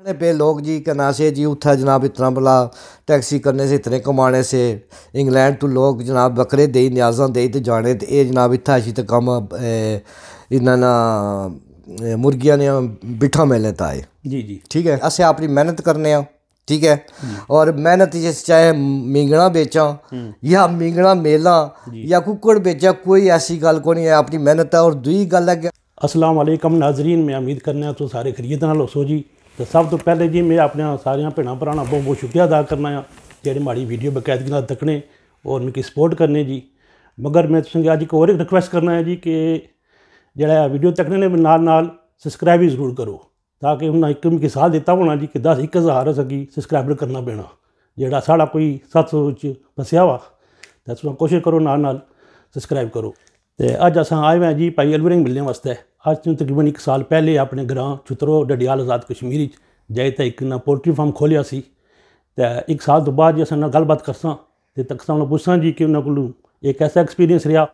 इतने पे लोग जी कहना से जी उत्था जनाब इतना भला टैक्सी करने से इतने कमाने से इंग्लैंड तो लोग जनाब बकरे दे न्याजा दे तो जाने तो ये जनाब इत्था अच्छी तो कम इन्होंने मुर्गिया ने बिठा मिलने तो जी जी ठीक है असें अपनी मेहनत करने ठीक है और मेहनत जिस चाहे मिंगना बेचा हम्म। या मिंगना मेला या कुकड़ बेचा कोई ऐसी गल को नहीं है अपनी मेहनत है और दूसरी गल है असलम नाजरीन मैं उम्मीद करना तो सारे खरीद नाल होसो जी ਤੇ ਸਭ ਤੋਂ ਪਹਿਲੇ ਜੀ ਮੈਂ ਆਪਣੇ ਸਾਰਿਆਂ ਭੈਣਾਂ ਭਰਾਵਾਂ ਬਹੁਤ ਬਹੁਤ ਸ਼ੁਕਰੀਆ ਅਦਾ ਕਰਨਾ ਆ ਜਿਹੜੇ ਮਾੜੀ ਵੀਡੀਓ ਬਕਾਇਦਗੀ ਨਾਲ ਤੱਕਣੇ ਔਰ ਮੇਰੀ ਸਪੋਰਟ ਕਰਨੇ ਜੀ ਮਗਰ ਮੈਂ ਤੁਹਾਨੂੰ ਅੱਜ ਇੱਕ ਹੋਰ ਰਿਕਵੈਸਟ ਕਰਨਾ ਹੈ ਜੀ ਕਿ ਜਿਹੜਾ ਵੀਡੀਓ ਤੱਕਣੇ ਨੇ ਨਾਲ ਨਾਲ ਸਬਸਕ੍ਰਾਈਬ ਵੀ ਜ਼ਰੂਰ ਕਰੋ ਤਾਂ ਕਿ ਉਹਨਾਂ ਇੱਕ ਮਿੰਟ ਸਾਥ ਦਿੱਤਾ ਹੋਣਾ ਜੀ ਕਿ 10 1000 ਹੋ ਸਕੀ ਸਬਸਕ੍ਰਾਈਬਰ ਕਰਨਾ ਪੈਣਾ ਜਿਹੜਾ ਸਾਡਾ ਕੋਈ 700 ਵਿੱਚ ਫਸਿਆ ਵਾ ਤਾਂ ਤੁਸੀਂ ਕੋਸ਼ਿਸ਼ ਕਰੋ ਨਾਲ ਨਾਲ ਸਬਸਕ੍ਰਾਈਬ ਕਰੋ ਤੇ ਅੱਜ ਅਸਾਂ ਆਏ ਹਾਂ ਜੀ ਭਾਈ ਅਲਵਰਿੰਗ ਮਿਲਣ ਵਾਸਤੇ ਅੱਜ ਤੋਂ ਤਕਰੀਬਨ 1 ਸਾਲ ਪਹਿਲੇ ਆਪਣੇ ਗ੍ਰਾਮ ਚਤਰੋ ਡਡਿਆਲ ਆਜ਼ਾਦ ਕਸ਼ਮੀਰ ਵਿੱਚ ਜਾਇ ਤਾਂ ਇੱਕ ਨਾ ਪੋਲਟਰੀ ਫਾਰਮ ਖੋਲਿਆ ਸੀ ਤੇ 1 ਸਾਲ ਤੋਂ ਬਾਅਦ ਜੇ ਅਸਾਂ ਨਾਲ ਗੱਲਬਾਤ ਕਰਸਾਂ ਤੇ ਤਕਸਾਂ ਨੂੰ ਪੁੱਛਾਂ ਜੀ ਕਿ ਉਹਨਾਂ ਕੋਲ ਇਹ ਕਿਹਦਾ ਐਕਸਪੀਰੀਅੰਸ ਰਿਹਾ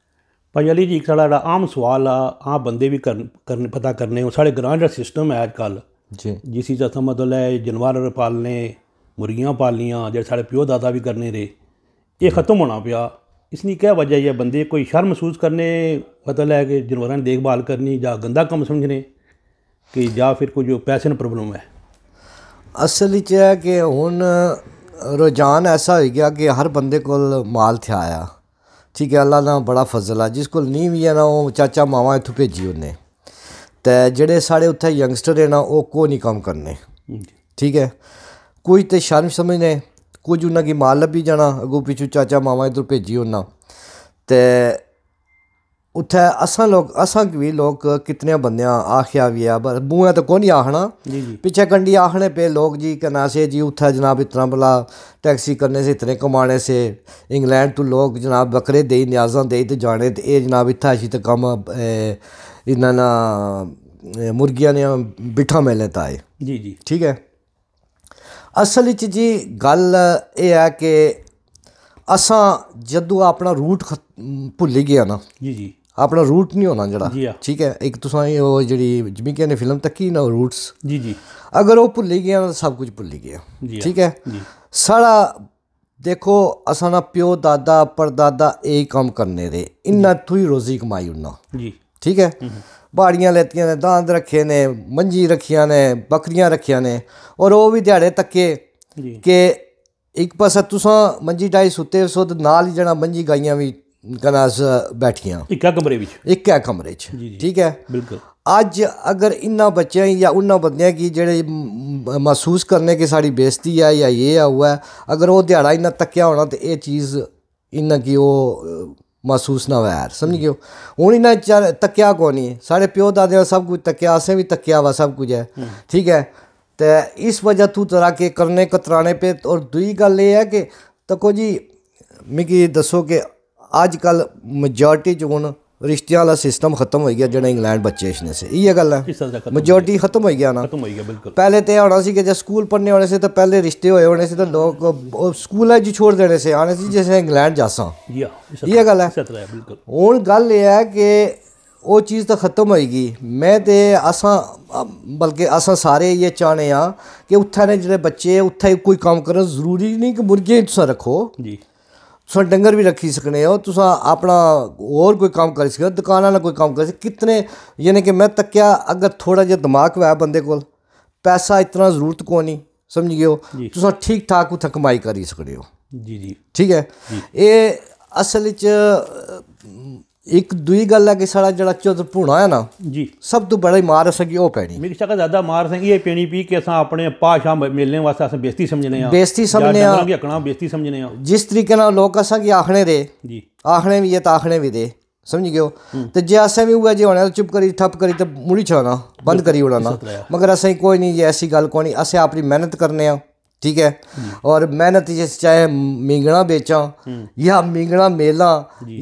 ਭਾਈ ਅਲੀ ਜੀ ਇੱਕ ਸਾਡਾ ਜਿਹੜਾ ਆਮ ਸਵਾਲ ਆ ਆ ਬੰਦੇ ਵੀ ਕਰਨ ਪਤਾ ਕਰਨੇ ਉਹ ਸਾਡੇ ਗ੍ਰਾਮ ਦਾ ਸਿਸਟਮ ਹੈ ਅੱਜ ਕੱਲ ਜੀ ਜਿਸ ਦਾ ਤਾਂ ਮਤਲਬ ਹੈ ਜਨਵਾਰ ਪਾਲਨੇ ਮੁਰਗੀਆਂ ਪਾਲੀਆਂ ਜਿਹੜੇ ਸਾਡੇ ਪਿਓ ਦਾਦਾ ਵੀ ਕਰਨੇ ਰੇ ਇਹ ਖਤਮ ਹੋਣਾ ਪਿਆ ਇਸ इसलिए ਕਹਿ ਵਜਾ ਇਹ ਬੰਦੇ ਕੋਈ ਸ਼ਰਮ ਮਹਿਸੂਸ ਕਰਨੇ ਬਦਲ ਹੈ ਕਿ ਜਨਵਰਾਂ ਦੀ ਦੇਖਭਾਲ ਕਰਨੀ ਜਾਂ ਗੰਦਾ ਕੰਮ ਸਮਝਣੇ ਕਿ ਜਾਂ ਫਿਰ ਕੋਈ ਜੋ ਪੈਸੇ ਨਾਲ ਪ੍ਰੋਬਲਮ ਹੈ ਅਸਲ ਵਿੱਚ ਹੈ ਕਿ ਹੁਣ ਰੋਜ਼ਾਨ ਐਸਾ ਹੋ ਗਿਆ ਕਿ ਹਰ ਬੰਦੇ ਕੋਲ ਮਾਲ ਥਿਆ ਆ ਠੀਕ ਹੈ ਅੱਲਾ ਦਾ ਬੜਾ ਫਜ਼ਲ ਆ ਜਿਸ ਕੋਲ ਨਹੀਂ ਵੀ ਹੈ ਨਾ ਉਹ ਚਾਚਾ ਮਾਵਾ ਇੱਥੋਂ ਭੇਜੀ ਉਹਨੇ ਤੇ ਜਿਹੜੇ ਸਾਡੇ ਉੱਥੇ ਯੰਗਸਟਰ ਹੈ ਨਾ ਉਹ ਕੋ ਨਹੀਂ ਕੰਮ ਕਰਨੇ ਠੀਕ ਹੈ ਕੋਈ ਤੇ ਸ਼ਰਮ ਸਮਝਨੇ ਕੁਝ ਉਹਨਾਂ ਕੀ ਮਾਲ ਲੱਭੀ ਜਾਣਾ ਅਗੋ ਪਿਛੂ ਚਾਚਾ ਮਾਵਾ ਇਧਰ ਭੇਜੀ ਉਹਨਾਂ ਤੇ ਉੱਥੇ ਅਸਾਂ ਲੋਕ ਅਸਾਂ ਵੀ ਲੋਕ ਕਿਤਨੇ ਬੰਦਿਆਂ ਆਖਿਆ ਵੀ ਆ ਪਰ ਬੂਹਾਂ ਤਾਂ ਕੋਈ ਨਹੀਂ ਆਖਣਾ ਪਿੱਛੇ ਕੰਡੀ ਆਖਣੇ ਪੇ ਲੋਕ ਜੀ ਕਨਾ ਸੇ ਜੀ ਉੱਥੇ ਜਨਾਬ ਇਤਨਾ ਬਲਾ ਟੈਕਸੀ ਕਰਨੇ ਸੇ ਇਤਨੇ ਕਮਾਣੇ ਸੇ ਇੰਗਲੈਂਡ ਤੋਂ ਲੋਕ ਜਨਾਬ ਬਕਰੇ ਦੇ ਨਿਆਜ਼ਾਂ ਦੇ ਤੇ ਜਾਣੇ ਤੇ ਇਹ ਜਨਾਬ ਇੱਥਾ ਅਸੀਂ ਤਾਂ ਕੰਮ ਇਹਨਾਂ ਨਾ ਮੁਰਗੀਆਂ ਨੇ ਬਿਠਾ ਮੈ ਲੈਤਾ ਹੈ ਜੀ ਜੀ ਠੀਕ ਹੈ ਅਸਲ ਵਿੱਚ ਜੀ ਗੱਲ ਇਹ ਆ ਕਿ ਅਸਾਂ ਜਦੋਂ ਆਪਣਾ ਰੂਟ ਭੁੱਲ ਗਿਆ ਨਾ ਜੀ ਜੀ ਆਪਣਾ ਰੂਟ ਨਹੀਂ ਹੋਣਾ ਜਿਹੜਾ ਠੀਕ ਹੈ ਇੱਕ ਤੁਸੀਂ ਉਹ ਜਿਹੜੀ ਜਿਵੇਂ ਕਿ ਫਿਲਮ ਤੱਕੀ ਨਾ ਰੂਟਸ ਜੀ ਜੀ ਅਗਰ ਉਹ ਭੁੱਲ ਗਿਆ ਤਾਂ ਸਭ ਕੁਝ ਭੁੱਲ ਗਿਆ ਠੀਕ ਹੈ ਸਾਰਾ ਦੇਖੋ ਅਸਾਂ ਨਾ ਪਿਓ ਦਾਦਾ ਪਰਦਾਦਾ ਇਹ ਕੰਮ ਕਰਨੇ ਦੇ ਇੰਨਾ ਤੂੰ ਹੀ ਰੋਜ਼ੀ ਕਮਾਈ ਉਹਨਾਂ ਜੀ ਠੀਕ ਹੈ ਬਾੜੀਆਂ ਲੈਤੀਆਂ ਨੇ ਦਾੰਦ ਰੱਖੇ ਨੇ ਮੰਜੀ ਰੱਖੀਆਂ ਨੇ ਬੱਕਰੀਆਂ ਰੱਖੀਆਂ ਨੇ ਔਰ ਉਹ ਵੀ ਦਿਹਾੜੇ ਤੱਕੇ ਜੀ ਕਿ ਇੱਕ ਪਾਸਾ ਤੁਸੀਂ ਮੰਜੀ ਡਾਈ ਸੁੱਤੇ ਸੁੱਧ ਨਾਲ ਹੀ ਜਣਾ ਮੰਜੀ ਗਾਈਆਂ ਵੀ ਕਨਾਸ ਬੈਠੀਆਂ ਇੱਕ ਕਮਰੇ ਵਿੱਚ ਇੱਕ ਇੱਕਾ ਕਮਰੇ 'ਚ ਠੀਕ ਹੈ ਬਿਲਕੁਲ ਅੱਜ ਅਗਰ ਇਨ੍ਹਾਂ ਬੱਚਿਆਂ ਜਾਂ ਉਹਨਾਂ ਬੰਦਿਆਂ ਕੀ ਜਿਹੜੇ ਮਹਿਸੂਸ ਕਰਨੇ ਕਿ ਸਾਡੀ ਬੇਇੱਜ਼ਤੀ ਆ ਜਾਂ ਇਹ ਆ ਹੋਇਆ ਅਗਰ ਉਹ ਦਿਹਾੜਾ ਇਨ੍ਹਾਂ ਤੱਕਿਆ ਹੋਣਾ ਤੇ ਇਹ ਚੀਜ਼ ਇਨ੍ਹਾਂ ਕੀ ਉਹ ਮਹਿਸੂਸ ਨਾ ਹੋਇਆ ਯਾਰ ਸਮਝ ਗਿਓ ਹੁਣ ਇਹਨਾਂ ਚਾਰ ਤੱਕਿਆ ਕੋ ਨਹੀਂ ਸਾਡੇ ਪਿਓ ਦਾਦੇ ਸਭ ਕੁਝ ਤੱਕਿਆ ਅਸੀਂ ਵੀ ਤੱਕਿਆ ਵਾ ਸਭ ਕੁਝ ਹੈ ਠੀਕ ਹੈ ਤੇ ਇਸ ਵਜ੍ਹਾ ਤੂੰ ਤਰਾ ਕੇ ਕਰਨੇ ਕਤਰਾਣੇ ਪੇ ਔਰ ਦੂਈ ਗੱਲ ਇਹ ਹੈ ਕਿ ਤਕੋ ਜੀ ਮਿਗੀ ਦੱਸੋ ਕਿ ਅੱਜ ਕੱਲ ਮੈਜੋਰਟੀ ਚ ਹੁਣ रिश्ते सिस्टम खत्म हो गया जो इंग्लैंड बचे से इे है मजोरिटी खत्म हो गया तो होना सी स्कूल पढ़ने रिश्ते हुए होने से लोग स्कूल छोड़ देने से आने से जैसे इंग्लैंड हूँ गल यह है कि चीज़ तो खत्म होगी मैं अस बल्कि अस सारे ये चाहने कि उत्थे बच्चे उत्थे कोई काम करो जरूरी नहीं कि मुर्गे तुम रखो ਤੁਸੀਂ ਡੰਗਰ ਵੀ ਰੱਖੀ ਸਕਨੇ ਹੋ ਤੁਸੀਂ ਆਪਣਾ ਹੋਰ ਕੋਈ ਕੰਮ ਕਰ ਸਕਦੇ ਦੁਕਾਨਾਂ ਨਾਲ ਕੋਈ ਕੰਮ ਕਰ ਸਕਦੇ ਕਿਤਨੇ ਯਾਨੀ ਕਿ ਮੈਂ ਤੱਕਿਆ ਅਗਰ ਥੋੜਾ ਜਿਹਾ ਦਿਮਾਗ ਹੋਇਆ ਬੰਦੇ ਕੋਲ ਪੈਸਾ ਇਤਨਾ ਜ਼ਰੂਰਤ ਕੋ ਨਹੀਂ ਸਮਝ ਗਏ ਹੋ ਤੁਸੀਂ ਠੀਕ ਠਾਕ ਉਥੇ ਕਮਾਈ ਕਰ ਸਕਦੇ ਹੋ ਜੀ ਜੀ ਠੀਕ ਹੈ ਇਹ ਅਸਲ ਵਿੱਚ ਇੱਕ ਦੂਈ ਗੱਲ ਹੈ ਕਿ ਸਾਲਾ ਜਿਹੜਾ ਚੁੱਤ ਭੂਣਾ ਹੈ ਨਾ ਜੀ ਸਭ ਤੋਂ ਬੜਾ ਮਾਰ ਸਕੀ ਉਹ ਪੈਣੀ ਮੇਰੇ ਸ਼ਕਲ ਜ਼ਿਆਦਾ ਮਾਰ ਸੰਗੀ ਇਹ ਪੈਣੀ ਪੀ ਕਿ ਅਸਾਂ ਆਪਣੇ ਪਾਸ਼ਾ ਮਿਲਣ ਵਾਸਤੇ ਅਸਾਂ ਬੇਇੱਜ਼ਤੀ ਸਮਝਨੇ ਆ ਬੇਇੱਜ਼ਤੀ ਸਮਝਨੇ ਆ ਜਾਂ ਅਕਣਾ ਬੇਇੱਜ਼ਤੀ ਸਮਝਨੇ ਆ ਜਿਸ ਤਰੀਕੇ ਨਾਲ ਲੋਕ ਅਸਾਂ ਕੀ ਆਖਣੇ ਦੇ ਜੀ ਆਖਣੇ ਵੀ ਇਹ ਤਾਂ ਆਖਣੇ ਵੀ ਦੇ ਸਮਝ ਗਿਓ ਤੇ ਜੇ ਅਸਾਂ ਵੀ ਉਹ ਜੇ ਹੋਣਾ ਚੁੱਪ ਕਰੀ ਠੱਪ ਕਰੀ ਤੇ ਮੁੜੀ ਛਾਣਾ ਬੰਦ ਕਰੀ ਉਹਨਾਂ ਮਗਰ ਅਸਾਂ ਕੋਈ ਨਹੀਂ ਜੇ ਐਸੀ ਗੱਲ ਕੋਈ ਨਹੀਂ ਅਸਾਂ ਆਪਣੀ ਮਿਹਨਤ ਕਰਨੇ ਆ ठीक है और मैं नतीजे से चाहे मिंगना बेचा या मिंगना मेला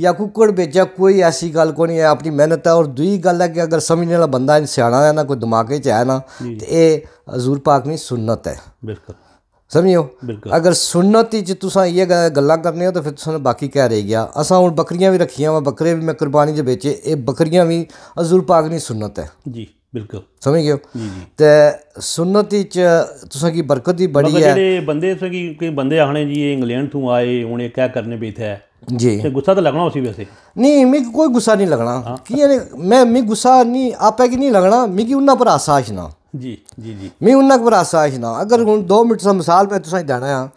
या कुकड़ बेचा कोई ऐसी गल को नहीं है अपनी मेहनत है और दूई गल है कि अगर समझने वाला बंदा सियाना है ना कोई दिमागे च है ना तो ये हजूर पाक की सुन्नत है बिल्कुल ਸਮਝਿਓ ਅਗਰ ਸੁਨਨਤ ਵਿੱਚ ਤੁਸੀਂ ਇਹ ਗੱਲਾਂ ਕਰਨੇ ਹੋ ਤਾਂ ਫਿਰ ਤੁਹਾਨੂੰ ਬਾਕੀ ਕਹਿ ਰਹੀ ਗਿਆ ਅਸਾਂ ਹੁਣ ਬੱਕਰੀਆਂ ਵੀ ਰੱਖੀਆਂ ਵਾ ਬੱਕਰੇ ਵੀ ਮੈਂ ਕੁਰਬਾਨੀ ਦੇ ਵਿੱਚ ਇਹ ਬੱਕਰੀਆਂ ਵੀ ਹਜ਼ੂਰ ਪਾਕ ਦੀ ਸੁਨਨਤ ਹੈ ਜੀ ਬਿਲਕੁਲ ਸਮਝ ਗਏ ਜੀ ਜੀ ਤੇ ਸੁਨਨਤ ਵਿੱਚ ਤੁਸਾਂ ਕੀ ਬਰਕਤ ਦੀ ਬੜੀ ਹੈ ਜਿਹੜੇ ਬੰਦੇ ਸੇ ਕੀ ਕੋਈ ਬੰਦੇ ਆਣੇ ਜੀ ਇੰਗਲੈਂਡ ਤੋਂ ਆਏ ਹੁਣ ਇਹ ਕਿਆ ਕਰਨੇ ਬੈਠਾ ਹੈ ਜੀ ਤੇ ਗੁੱਸਾ ਤਾਂ ਲੱਗਣਾ ਉਸੇ ਵੇਸੇ ਨਹੀਂ ਮੈਂ ਕੋਈ ਗੁੱਸਾ ਨਹੀਂ ਲੱਗਣਾ ਕੀ ਇਹ ਮੈਂ ਮੈਂ ਗੁੱਸਾ ਨਹੀਂ ਆਪੇ ਕੀ ਨਹੀਂ ਲੱਗਣਾ ਮੈਂ ਕੀ ਉਹਨਾਂ ਪਰ ਆਸਾਸ਼ ਨਾ ਜੀ ਜੀ ਜੀ ਮੈਂ ਉਹਨਾਂ ਪਰ ਆਸਾਸ਼ ਨਾ ਅਗਰ ਹੁਣ 2 ਮਿੰਟ ਦਾ ਮਿਸਾਲ ਮੈਂ ਤੁਸਾਂ ਹੀ ਦੇਣਾ ਆ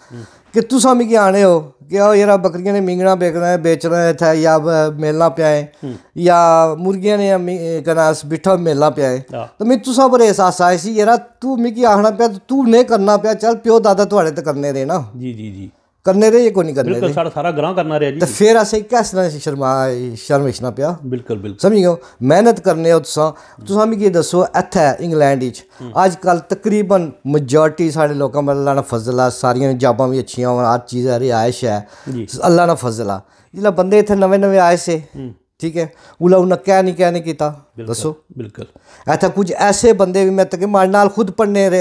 ਕਿੱਥੋਂ ਸਾਮੀ ਕੇ ਆਣੇ ਹੋ ਕਿ ਉਹ ਯਾਰਾ ਬੱਕਰੀਆਂ ਨੇ ਮਿੰਗਣਾ ਵੇਚਣਾ ਹੈ ਵੇਚਣਾ ਹੈ ਇੱਥੇ ਜਾਂ ਮੇਲਾ ਪਿਆ ਹੈ ਜਾਂ ਮੁਰਗੀਆਂ ਨੇ ਕਨਾਸ ਬਿਠਾ ਮੇਲਾ ਪਿਆ ਹੈ ਤਾਂ ਮੈਂ ਤੁਸਾਂ ਪਰ ਅਹਿਸਾਸ ਆਇਆ ਸੀ ਯਾਰਾ ਤੂੰ ਮਿੱਕੀ ਆਣਾ ਪਿਆ ਤੂੰ ਨਹੀਂ ਕਰਨਾ ਪਿਆ ਚੱਲ ਪਿਓ ਦਾਦਾ ਤੁਹਾਡੇ ਤੇ ਕਰਨੇ ਦੇਣਾ ਜੀ ਜੀ ਜੀ करने रहे जां नहीं करने रहे साढ़ा सारा ग्रां करना रेहा जी ते तो फिर असें घैसना शर्मा शर्मिशना पेआ बिल्कुल बिल्कुल समझ गए मेहनत करने ओ दसो तुसां मिगी इंग्लैंड अजकल हम्म। तकरीबन मजोरिटी साढ़े लोगों में अल्लाह ना फजल ऐ सारियां जाबां बी अच्छियां हून हर चीज रिहायश है अल्लाह ना फजल ऐ जिल्लै बंदे इतने नमें नमें आए से हम्म। ठीक है उला उन्हें क्या नहीं क्या नहीं किया दसो बिल्कुल इतना कुछ ऐसे बंदे भी मैं तक मारे नाल खुद पढ़ने रे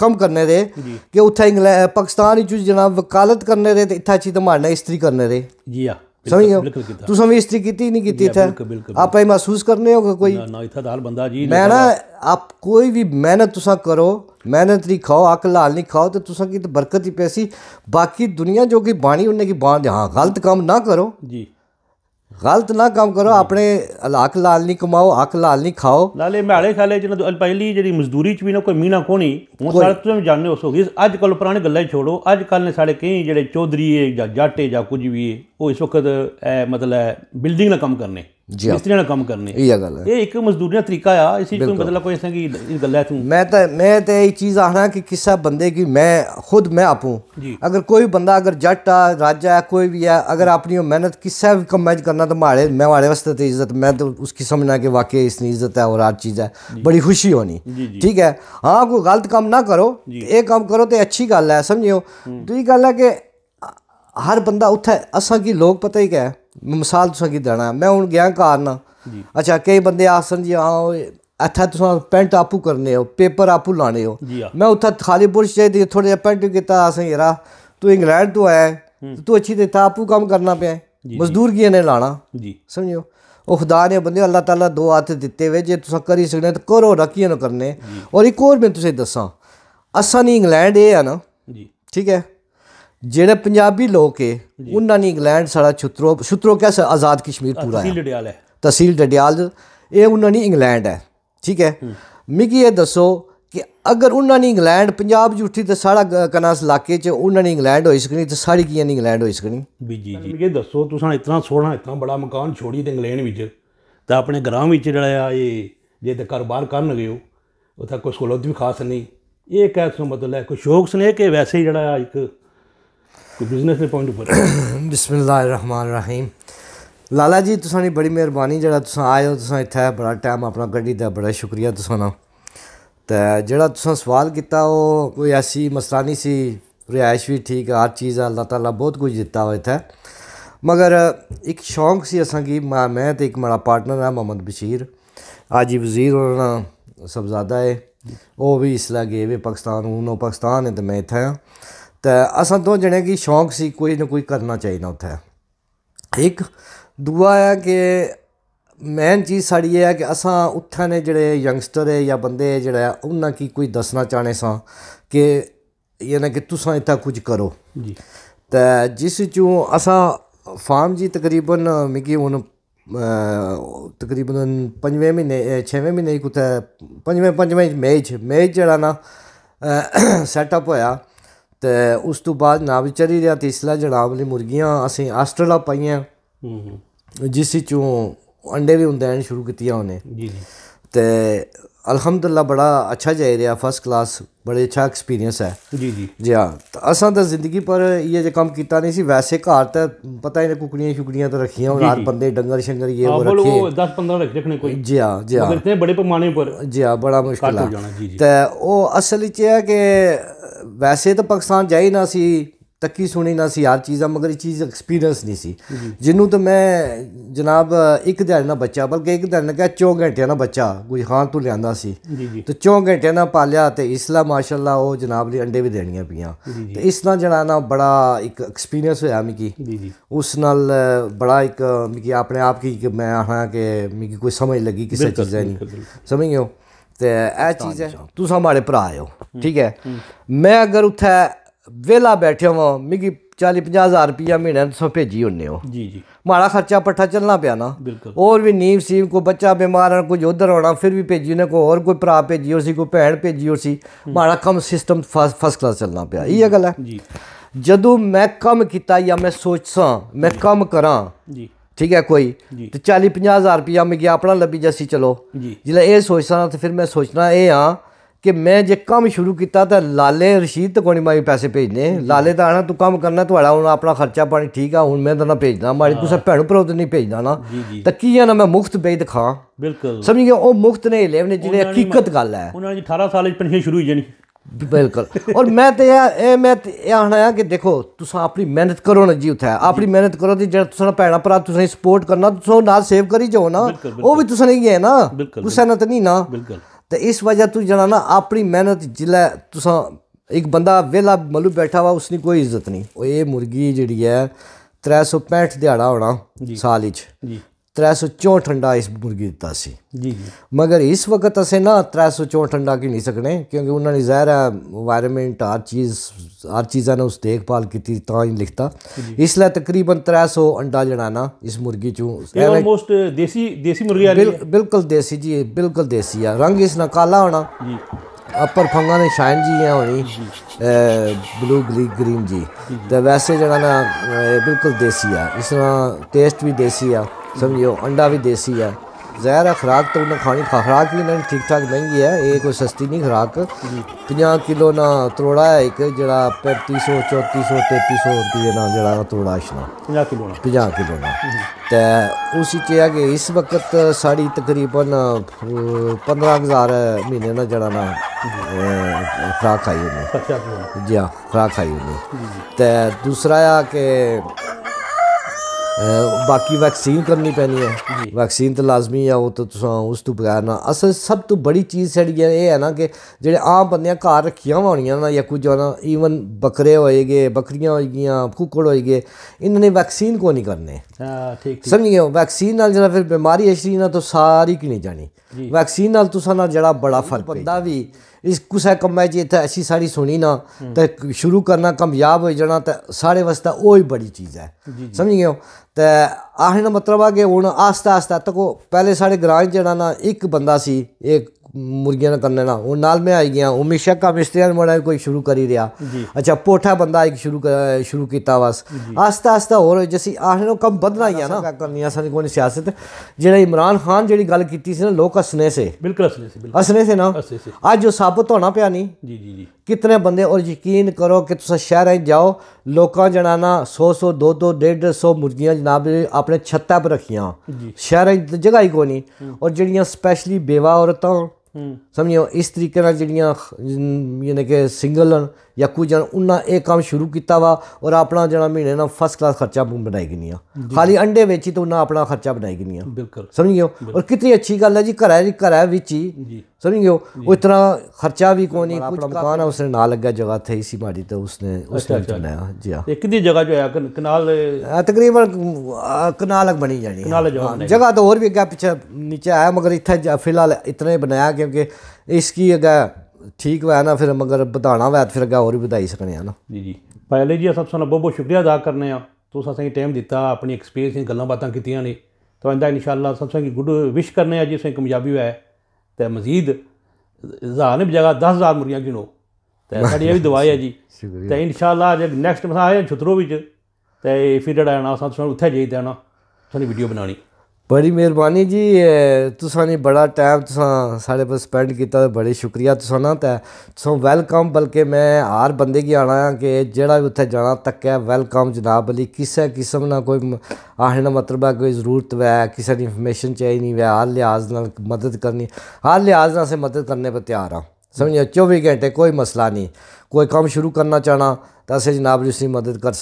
कम करने रे कि उत्थे इंग्लैंड पाकिस्तान च जनाब वकालत करने रे इतना अच्छी तो मारना इस्त्री करने रे जी हाँ समझ भी इस्त्री की नहीं की इतने आप महसूस करने हो कोई मैं ना आप कोई भी मेहनत तुसा करो मेहनत नहीं खाओ अक लाल नहीं खाओ तो तुसा की तो बरकत ही पैसी बाकी दुनिया जो कि बानी उन्हें की बांध हाँ गलत काम ना करो जी ਗਲਤ ਨਾ ਕੰਮ ਕਰੋ ਆਪਣੇ ਹਲਾਕ ਲਾਲ ਨਹੀਂ ਕਮਾਓ ਹੱਕ ਲਾਲ ਨਹੀਂ ਖਾਓ ਨਾਲੇ ਮਹਾਲੇ ਖਾਲੇ ਜਿਹਨਾਂ ਪਹਿਲੀ ਜਿਹੜੀ ਮਜ਼ਦੂਰੀ ਚ ਵੀ ਨਾ ਕੋਈ ਮੀਨਾ ਕੋਣੀ ਉਹ ਸਾਰੇ ਤੁਸੀਂ ਜਾਣਦੇ ਹੋ ਗਈ ਅੱਜ ਕੱਲ ਪੁਰਾਣੇ ਗੱਲਾਂ ਛੋੜੋ ਅੱਜ ਕੱਲ ਨੇ ਸਾਡੇ ਕਈ ਜਿਹੜੇ ਚੌਧਰੀ ਜਾਂ ਜਾਟੇ ਜਾਂ ਕੁਝ ਵੀ ਉਹ ਇਸ ਵਕਤ ਮਤਲਬ ਬਿਲਡਿੰਗ ਦਾ ਕੰਮ ਕਰਨੇ हाँ। मैं मतलब मैं ते चीज आखना कि किसा बंदे खुद मैं आपू अगर कोई बंदा अगर जट आ राजा है कोई भी है अगर अपनी मेहनत किसा कम करना तो माड़े इज्जत मैं उसकी समझना कि वाकई इसकी इज्जत है और हर चीज है बड़ी खुशी होनी ठीक है हाँ कोई गलत काम ना करो ये काम करो तो अच्छी गल है समझियो हम्म। दूसरी गल है कि हर बंदा उत्थे असा की लोग पता ही क्या है ਮਿਸਾਲ ਤੁਸਾਂ ਕੀ ਦੇਣਾ ਮੈਂ ਹੁਣ ਗਿਆ ਕਾਰਨ ਅੱਛਾ ਕਈ ਬੰਦੇ ਆਸਨ ਜੀ ਆ ਅੱਥਾ ਤੁਸਾਂ ਪੈਂਟ ਆਪੂ ਕਰਨੇ ਹੋ ਪੇਪਰ ਆਪੂ ਲਾਣੇ ਹੋ ਮੈਂ ਉੱਥੇ ਖਾਲੀਪੁਰ ਚਾਹੀਦੀ ਥੋੜੇ ਜਿਹਾ ਪੈਂਟ ਕੀਤਾ ਅਸਾਂ ਯਾਰਾ ਤੂੰ ਇੰਗਲੈਂਡ ਤੋਂ ਆਇਆ ਤੂੰ ਅੱਛੀ ਤੇ ਆਪੂ ਕੰਮ ਕਰਨਾ ਪਿਆ ਮਜ਼ਦੂਰ ਕੀ ਨੇ ਲਾਣਾ ਜੀ ਸਮਝਿਓ ਉਹ ਖੁਦਾ ਨੇ ਬੰਦੇ ਅੱਲਾਹ ਤਾਲਾ ਦੋ ਹੱਥ ਦਿੱਤੇ ਵੇ ਜੇ ਤੁਸੀਂ ਕਰੀ ਸਕਦੇ ਤਾਂ ਕਰੋ ਰਕੀਆਂ ਨੂੰ ਕਰਨੇ ਔਰ ਇੱਕ ਹੋਰ ਮੈਂ ਤੁਸੇ ਦੱਸਾਂ ਅਸਾਂ ਨਹੀਂ ਇੰਗਲੈਂਡ ਇਹ ਆ ਨਾ ਜੀ ਠੀਕ ਹੈ ਜਿਹੜੇ ਪੰਜਾਬੀ ਲੋਕ ਏ ਉਹਨਾਂ ਨੇ ਇੰਗਲੈਂਡ ਸਾਡਾ ਛੁੱਤਰੋ ਛੁੱਤਰੋ ਕਿਹਾ ਆਜ਼ਾਦ ਕਸ਼ਮੀਰ ਪੂਰਾ ਹੈ ਤਹਿਸੀਲ ਡਡਿਆਲ ਹੈ ਤਹਿਸੀਲ ਡਡਿਆਲ ਇਹ ਉਹਨਾਂ ਨੇ ਇੰਗਲੈਂਡ ਹੈ ਠੀਕ ਹੈ ਮਿਗੀ ਇਹ ਦੱਸੋ ਕਿ ਅਗਰ ਉਹਨਾਂ ਨੇ ਇੰਗਲੈਂਡ ਪੰਜਾਬ ਜੁੱਠੀ ਤੇ ਸਾਰਾ ਕਨਾਸ ਇਲਾਕੇ 'ਚ ਉਹਨਾਂ ਨੇ ਇੰਗਲੈਂਡ ਹੋਈ ਸਕਣੀ ਤੇ ਸਾਰੀ ਕੀ ਨਹੀਂ ਇੰਗਲੈਂਡ ਹੋਈ ਸਕਣੀ ਵੀ ਜੀ ਜੀ ਇਹ ਦੱਸੋ ਤੁਸੀਂ ਇਤਨਾ ਸੋਹਣਾ ਇਤਨਾ ਬੜਾ ਮਕਾਨ ਛੋੜੀ ਤੇ ਇੰਗਲੈਂਡ ਵਿੱਚ ਤਾਂ ਆਪਣੇ ਗ੍ਰਾਮ ਵਿੱਚ ਜਿਹੜਾ ਆ ਇਹ ਜੇ ਤੇ ਕਾਰੋਬਾਰ ਕਰਨ ਗਏ ਉਹ ਤਾਂ ਕੋਈ ਸਹੂਲਤ ਵੀ ਖਾਸ ਨਹੀਂ ਇਹ ਕਹਿ ਸੋ ਮਤਲਬ ਹੈ ਕੋਈ ਸ਼ੌਕ ਸਨੇਹ ਕਿ ਵੈਸੇ ਹੀ ਜਿਹੜਾ ਇੱਕ बिज़नेस पॉइंट पर बिस्मिल्लाहिर्रहमानिर्रहीम लाला जी तुसां बड़ी मेहरबानी जेह्ड़ा तुसा आए हो तुस इत्थै बड़ा टाइम अपना गड्डी दा बड़ा शुक्रिया तुसां दा ते जेह्ड़ा तुसा सवाल किता ओह् कोई ऐसी मसला नहीं सी रिहायश भी ठीक हर चीज़ अल्लाह ताला बहुत कुछ दिता हो इत्थै मगर एक शौक सी असा असेंगी मैं तो एक मेरा पार्टनर है मोहम्मद बशीर हाजी वजीर होना सबजादा है वह भी इसलिए गए हुए पाकिस्तान हूँ पाकिस्तान है तो मैं इतना आं त असां दो ॼणे गी शौंक़ु सी कोई ना कोई करना चाहिदा उत्थै इक दूआ ऐ के मेन चीज साढ़ी एह् ऐ कि असां उत्थै दे जेह्ड़े यंगस्टर ऐ जां बंदे जेह्ड़ा ऐ उ'नें गी कोई दस्सना चाह्न्ने सां के यानि कि तुस इत्थै कुछ करो ते जिस चूं असां फार्म जी तकरीबन मिगी हून तकरीबन पंजमें म्हीने छेमें म्हीने कुतै पंजमें पंजमें मेई च मेई च जेह्ड़ा ना सैटअप होएआ ਤੇ ਉਸ ਤੋਂ ਬਾਅਦ ਨਾਵਚਰੀ ਦਾ ਤੀਸਰਾ ਜਨਾਬ ਲਈ ਮੁਰਗੀਆਂ ਅਸੀਂ ਆਸਟਰਲਾ ਪਾਈਆਂ ਹੂੰ ਜਿਸ ਵਿੱਚੋਂ ਅੰਡੇ ਵੀ ਹੁੰਦੇ ਆਣ ਸ਼ੁਰੂ ਕੀਤੀਆਂ ਉਹਨੇ ਜੀ ਜੀ ਤੇ अलहमदुल्ला बड़ा अच्छा जा रहा फर्स्ट क्लास बड़े अच्छा एक्सपीरियंस है जी जी जी हाँ तो असा तो जिंदगी पर ये जो कम किया नहीं सी वैसे घर तो पता ही कुकड़िया कुकड़ियाँ शुकड़ियाँ तो रखी हर बंद डंगर शंगर ये हाँ, वो रखे दस पंद्रह जी हाँ जी हाँ बड़े पैमाने पर जी हाँ बड़ा मुश्किल है तो वो असल है कि वैसे तो पाकिस्तान जाए ना सी ਤੱਕੀ ਸੁਣੀ ਨਾ ਸੀ ਯਾਰ ਚੀਜ਼ਾਂ ਮਗਰ ਇਹ ਚੀਜ਼ ਐਕਸਪੀਰੀਅੰਸ ਨਹੀਂ ਸੀ ਜਿਹਨੂੰ ਤਾਂ ਮੈਂ ਜਨਾਬ ਇੱਕ ਦਿਨ ਦਾ ਬੱਚਾ ਬਲਕਿ ਇੱਕ ਦਿਨ ਕਿ 4 ਘੰਟਿਆਂ ਦਾ ਬੱਚਾ ਗੁਜਹਾਨ ਤੋਂ ਲਿਆਂਦਾ ਸੀ ਤੇ 4 ਘੰਟਿਆਂ ਨਾ ਪਾਲਿਆ ਤੇ ਇਸਲਾ ਮਾਸ਼ਾਅੱਲਾ ਉਹ ਜਨਾਬ ਲਈ ਅੰਡੇ ਵੀ ਦੇਣੀਆਂ ਪਈਆਂ ਤੇ ਇਸ ਨਾਲ ਜਣਾ ਨਾ ਬੜਾ ਇੱਕ ਐਕਸਪੀਰੀਅੰਸ ਹੋਇਆ ਮਿਕੀ ਉਸ ਨਾਲ ਬੜਾ ਇੱਕ ਮਿਕੀ ਆਪਣੇ ਆਪ ਕੀ ਮੈਂ ਆਹਾਂ ਕਿ ਮਿਕੀ ਕੋਈ ਸਮਝ ਲੱਗੀ ਕਿਸੇ ਚੀਜ਼ਾਂ ਨਹੀਂ ਸਮਝਿਓ ਤੇ ਇਹ ਚੀਜ਼ ਹੈ ਤੂੰ ਸਾਡੇ ਭਰਾ ਆਇਓ ਠੀਕ ਹੈ ਮੈਂ ਅਗਰ ਉੱਥੇ ਵੇਲਾ ਬੈਠਿਆ ਹਾਂ ਮਿਗੀ 40 50000 ਰੁਪਿਆ ਮਹੀਨੇ ਤੋਂ ਭੇਜੀ ਹੁੰਨੇ ਹੋ ਜੀ ਜੀ ਮਾੜਾ ਖਰਚਾ ਪੱਠਾ ਚੱਲਣਾ ਪਿਆ ਨਾ ਹੋਰ ਵੀ ਨੀਮ ਸੀਮ ਕੋ ਬੱਚਾ ਬਿਮਾਰ ਹਨ ਕੁਝ ਉਧਰ ਹੋਣਾ ਫਿਰ ਵੀ ਭੇਜੀ ਨੇ ਕੋ ਹੋਰ ਕੋਈ ਭਰਾ ਭੇਜੀ ਹੋ ਸੀ ਕੋ ਭੈਣ ਭੇਜੀ ਹੋ ਸੀ ਮਾੜਾ ਕੰਮ ਸਿਸਟਮ ਫਸਟ ਕਲਾਸ ਚੱਲਣਾ ਪਿਆ ਇਹ ਗੱਲ ਹੈ ਜੀ ਜਦੋਂ ਮੈਂ ਕੰਮ ਕੀਤਾ ਜਾਂ ਮੈਂ ਸੋਚਾਂ ਮੈਂ ਕੰਮ ਕਰਾਂ ਜੀ ਠੀਕ ਹੈ ਕੋਈ ਤੇ 40 50000 ਰੁਪਿਆ ਮੈਂ ਗਿਆ ਆਪਣਾ ਲੱਭੀ ਜਸੀ ਚਲੋ ਜੀ ਜਿਲਾ ਇਹ ਸੋਚਦਾ ਤਾਂ ਫਿਰ ਮੈਂ ਸੋਚਣਾ ਇਹ ਆ ਕਿ ਮੈਂ ਜੇ ਕੰਮ ਸ਼ੁਰੂ ਕੀਤਾ ਤਾਂ ਲਾਲੇ ਰਸ਼ੀਦ ਤੋਂ ਕੋਣੀ ਮਾਈ ਪੈਸੇ ਭੇਜਨੇ ਲਾਲੇ ਤਾਂ ਆਣਾ ਤੂੰ ਕੰਮ ਕਰਨਾ ਤੁਹਾਡਾ ਹੁਣ ਆਪਣਾ ਖਰਚਾ ਪਾਣੀ ਠੀਕ ਆ ਹੁਣ ਮੈਂ ਤਾਂ ਨਾ ਭੇਜਦਾ ਮਾੜੀ ਕੁਛ ਭੈਣ ਭਰਾ ਤੇ ਨਹੀਂ ਭੇਜਦਾ ਨਾ ਤਾਂ ਕੀ ਆ ਨਾ ਮੈਂ ਮੁਫਤ ਭੇਜ ਦਿਖਾਂ ਬਿਲਕੁਲ ਸਮਝ ਗਿਆ ਉਹ ਮੁਫਤ ਨੇ ਲੈਵਨੇ ਜਿਹੜੇ ਹਕੀਕਤ ਗੱਲ ਹੈ ਉਹਨਾਂ ਦੀ 18 ਸਾਲ ਵਿੱਚ ਪੈਨਸ਼ਨ ਸ਼ੁਰੂ ਹੋਈ ਜਾਣੀ ਬਿਲਕੁਲ ਔਰ ਮੈਂ ਤੇ ਇਹ ਮੈਂ ਇਹ ਆਣਾ ਕਿ ਦੇਖੋ ਤੁਸੀਂ ਆਪਣੀ ਮਿਹਨਤ ਕਰੋ ਨਾ ਜੀ ਉਥੇ ਆਪਣੀ ਮਿਹਨਤ ਕਰੋ ਤੇ ਜਿਹੜਾ ਤੁਸੀਂ ਭੈਣਾ ਭਰਾ ਤੁਸੀਂ ਸਪੋਰਟ ਕਰਨਾ ਤੁਸੀਂ ਨਾਲ ਸੇਵ ਕਰੀ ਜਾਓ ਨਾ ਉਹ ਵੀ ਤੁਸੀਂ ਨਹੀਂ ਹੈ ਨਾ ਤੁਸੀਂ ਨਾ ਤੇ ਨਹੀਂ ਨਾ ਬਿਲਕੁਲ ਤੇ ਇਸ ਵਜ੍ਹਾ ਤੂੰ ਜਣਾ ਨਾ ਆਪਣੀ ਮਿਹਨਤ ਜਿਲਾ ਤੁਸਾਂ ਇੱਕ ਬੰਦਾ ਵਿਹਲਾ ਮਲੂ ਬੈਠਾ ਵਾ ਉਸਨੇ ਕੋਈ ਇੱਜ਼ਤ ਨਹੀਂ ਉਹ ਇਹ ਮੁਰਗੀ ਜਿਹੜੀ ਹੈ 365 ਦਿਹਾੜਾ ਹੋਣਾ ਸਾਲ ਵਿੱਚ त्रै सौ चौंठ अंडा इस मुर्गी दित्ता सी जी मगर इस वक्त असें ना त्रै सौ चौंठ अंडा घिनी सकने क्योंकि उन्होंने जाहिर है इन्वायरमेंट हर चीज़ हर चीज़ा ने उस देखभाल की ही लिखता इसलिए तकरीबन त्रै सौ अंडा जेह्ड़ा ना इस मुर्गी चूं ऑलमोस्ट देसी देसी मुर्गी बिल, बिल्कुल देसी जी बिल्कुल देसी है रंग इसना कला होना अपर फंगा ने शाइन जी होनी ब्लू ग्री ग्रीन जी तो वैसे जड़ा ना बिल्कुल देसी है इस टेस्ट भी देसी है समझियो अंडा भी देसी है है खुराक तो उन्हें खानी खुराक भी इन्होंने ठीक ठाक महंगी है ये कोई सस्ती नहीं खुराक पंजाह किलो ना तरोड़ा है एक जरा पैंती सौ चौती सौ तेती सौ रुपये ना जरा तरोड़ा इशना किलो किलो ना हम्म। तो उस है कि इस वक्त साड़ी तकरीबन पंद्रह हज़ार महीने ना जरा ना हम्म। खुराक खाई उन्हें जी हाँ खुराक खाई उन्हें तो दूसरा है कि बाकी वैक्सीन करनी पैनी है वैक्सीन तो लाजमी है वो तो उस तू बगैर ना असल सब तो बड़ी चीज़ साड़ी है, है ना कि जो आम बंद घर रखिया होनी ना या कुछ होना ईवन बकरे हो गए बकरियां हो गई कुकड़ हो गए इन्होंने वैक्सीन कौन नहीं करने समझिए वैक्सीन ना जरा फिर बीमारी अच्छी ना तो सारी की नहीं जानी वैक्सीन ना जरा बड़ा फर्क पड़ता भी ਇਸ ਕੁਸਾ ਕਮਾ ਜੇ ਤਾਂ ਅਸੀਂ ਸਾਰੀ ਸੁਣੀ ਨਾ ਤਾਂ ਸ਼ੁਰੂ ਕਰਨਾ ਕਮਯਾਬ ਹੋ ਜਾਣਾ ਤਾਂ ਸਾਰੇ ਵਸਤਾ ਉਹ ਹੀ ਬੜੀ ਚੀਜ਼ ਹੈ ਸਮਝ ਗਏ ਹੋ ਤਾਂ ਆਹਨ ਮਤਲਬ ਆ ਕਿ ਹੁਣ ਆਸਤਾ ਆਸਤਾ ਤੱਕੋ ਪਹਿਲੇ ਸਾਡੇ ਗ੍ਰਾਂਜ ਜਿਹੜਾ ਨਾ ਇੱਕ ਬੰਦਾ ਸੀ ਇੱਕ ਮੁਰਗੀਆਂ ਨਾਲ ਕਰਨੇ ਨਾ ਉਹ ਨਾਲ ਮੈਂ ਆਈ ਗਿਆ ਉਮੇਸ਼ਾ ਕਾ ਮਿਸਤਰੀਆਂ ਮੜਾ ਕੋਈ ਸ਼ੁਰੂ ਕਰੀ ਰਿਆ ਅੱਛਾ ਪੋਠਾ ਬੰਦਾ ਇੱਕ ਸ਼ੁਰੂ ਸ਼ੁਰੂ ਕੀਤਾ ਵਸ ਆਸਤਾ ਆਸਤਾ ਹੋਰ ਜਿਸੀ ਆਹਨੋ ਕੰਮ ਵਧਣਾ ਹੀ ਆ ਨਾ ਕਰਨੀ ਅਸਾਂ ਸਾਡੀ ਕੋਈ ਸਿਆਸਤ ਜਿਹੜਾ ਇਮਰਾਨ ਖਾਨ ਜਿਹੜੀ ਗੱਲ ਕੀਤੀ ਸੀ ਨਾ ਲੋਕ ਹਸਨੇ ਸੇ ਬਿਲਕੁਲ ਹਸਨੇ ਸੇ ਹਸਨੇ ਸੇ ਨਾ ਅੱਜ ਜੋ ਸਾਬਤ ਹੋਣਾ ਪਿਆ ਨਹੀਂ ਜੀ ਜੀ ਜੀ ਕਿਤਨੇ ਬੰਦੇ ਔਰ ਯਕੀਨ ਕਰੋ ਕਿ ਤੁਸੀਂ ਸ਼ਹਿਰਾਂ 'ਚ ਜਾਓ ਲੋਕਾਂ ਜਣਾਣਾ 100 100 200 150 ਮੁਰਗੀਆਂ ਜਨਾਬ ਆਪਣੇ ਛੱਤਾਂ 'ਤੇ ਰੱਖੀਆਂ ਸ਼ਹਿਰਾਂ 'ਚ ਜਗ੍ਹਾ ਹੀ ਕੋਈ ਨਹੀਂ ਔਰ ਜਿਹੜੀਆਂ ਸਪੈਸ਼ਲੀ ਬੇਵਾ ਔਰਤਾਂ ਸਮਝਿਓ ਇਸ ਤਰੀਕੇ ਨਾਲ ਜਿਹੜੀਆਂ ਯਾਨੀ ਕਿ ਸਿੰਗਲ ਹਨ ਜਾਂ ਕੁਝ ਜਣ ਉਹਨਾਂ ਇਹ ਕੰਮ ਸ਼ੁਰੂ ਕੀਤਾ ਵਾ ਔਰ ਆਪਣਾ ਜਿਹੜਾ ਮਹੀਨੇ ਨਾਲ ਫਸਟ ਕਲਾਸ ਖਰਚਾ ਬਣਾਈ ਗਈ ਆ ਖਾਲੀ ਅੰਡੇ ਵਿੱਚ ਹੀ ਤਾਂ ਉਹਨਾਂ ਆਪਣਾ ਖਰਚਾ ਬਣਾਈ ਗਈ ਆ ਬਿਲਕੁਲ ਸਮਝਿਓ ਔਰ ਕਿਤਨੀ ਅੱਛੀ ਗੱਲ ਹੈ ਜੀ ਘਰ ਹੈ ਜੀ ਘਰ ਹੈ ਵਿੱਚ ਹੀ ਸਮਝਿਓ ਉਹ ਇਤਨਾ ਖਰਚਾ ਵੀ ਕੋਈ ਨਹੀਂ ਆਪਣਾ ਮਕਾਨ ਹੈ ਉਸਨੇ ਨਾਲ ਲੱਗਾ ਜਗ੍ਹਾ ਤੇ ਇਸੀ ਮਾੜੀ ਤੇ ਉਸਨੇ ਉਸਨੇ ਬਣਾਇਆ ਜੀ ਹਾਂ ਇੱਕ ਦੀ ਜਗ੍ਹਾ ਜੋ ਆ ਕਨਾਲ ਤਕਰੀਬਨ ਕਨਾਲਕ ਬਣੀ ਜਾਣੀ ਹੈ ਜਗ੍ਹਾ ਤਾਂ ਹੋਰ ਵੀ ਅੱਗੇ ਪਿੱਛੇ ਨੀਚੇ ਆਇਆ ਮਗਰ ਇੱਥੇ ਫਿਲਹਾਲ ਇਤਨੇ ਬਣਾਇਆ ਕਿਉਂਕਿ ਇਸ ਕੀ ਅਗਾ ਠੀਕ ਹੋਇਆ ਨਾ ਫਿਰ ਮਗਰ ਵਧਾਣਾ ਵੈਤ ਫਿਰ ਅਗਾ ਹੋਰ ਵੀ ਵਧਾਈ ਸਕਨੇ ਆ ਨਾ ਜੀ ਜੀ ਪਹਿਲੇ ਜੀ ਸਭ ਤੋਂ ਬਹੁਤ ਬਹੁਤ ਸ਼ੁਕਰੀਆ ਅਦਾ ਕਰਨੇ ਆ ਤੁਸੀਂ ਸਾਨੂੰ ਟਾਈਮ ਦਿੱਤਾ ਆਪਣੀ ਐਕਸਪੀਰੀਅੰਸ ਗੱਲਾਂ ਬਾਤਾਂ ਕੀਤੀਆਂ ਨੇ ਤੋ ਅੰਦਾ ਇਨਸ਼ਾਅੱਲਾ ਸਭ ਤੋਂ ਗੁੱਡ ਵਿਸ਼ ਕਰਨੇ ਆ ਜੀ ਸੇ ਪੰਜਾਬੀ ਹੋਇਆ ਤੇ ਮਜ਼ੀਦ ਜ਼ਾਹ ਜਗਾ ਬਜਾਗਾ 10000 ਮੁਰੀਆਂ ਗਿਨੋ ਤੇ ਸਾਡੀ ਇਹ ਵੀ ਦੁਆਈ ਹੈ ਜੀ ਤੇ ਇਨਸ਼ਾਅੱਲਾ ਜੇ ਨੈਕਸਟ ਮਸਾ ਆਇਆ ਛਤਰੋ ਵਿੱਚ ਤੇ ਫਿਰ ਜਿਹੜਾ ਆਣਾ ਸਾਥ ਸਾਨੂੰ ਉੱਥੇ ਜਾਈ ਦੇਣਾ ਤੁਹਾਨੂੰ ਵੀਡੀਓ ਬਣਾਣੀ बड़ी मेहरबानी जी तुसां बड़ा टाइम तुसां साढ़े पर स्पेंड किया ते बड़े शुक्रिया तुसां ना ते सो वेलकम बल्कि मैं हर बंदे की आना कि जेह्ड़ा भी उत्थे जाना है वेलकम जनाब अली किसै किस्म ना कोई आने का मतलब है कोई जरूरत वै किसी की इंफॉर्मेशन नहीं वै हर लिहाज न मदद करनी हर लिहाज ना असें मदद करने पर तैयार हाँ समझी चौबी घंटे कोई मसला नहीं कोई काम शुरू करना चाहना तो असें जनाब जी उसकी मदद कर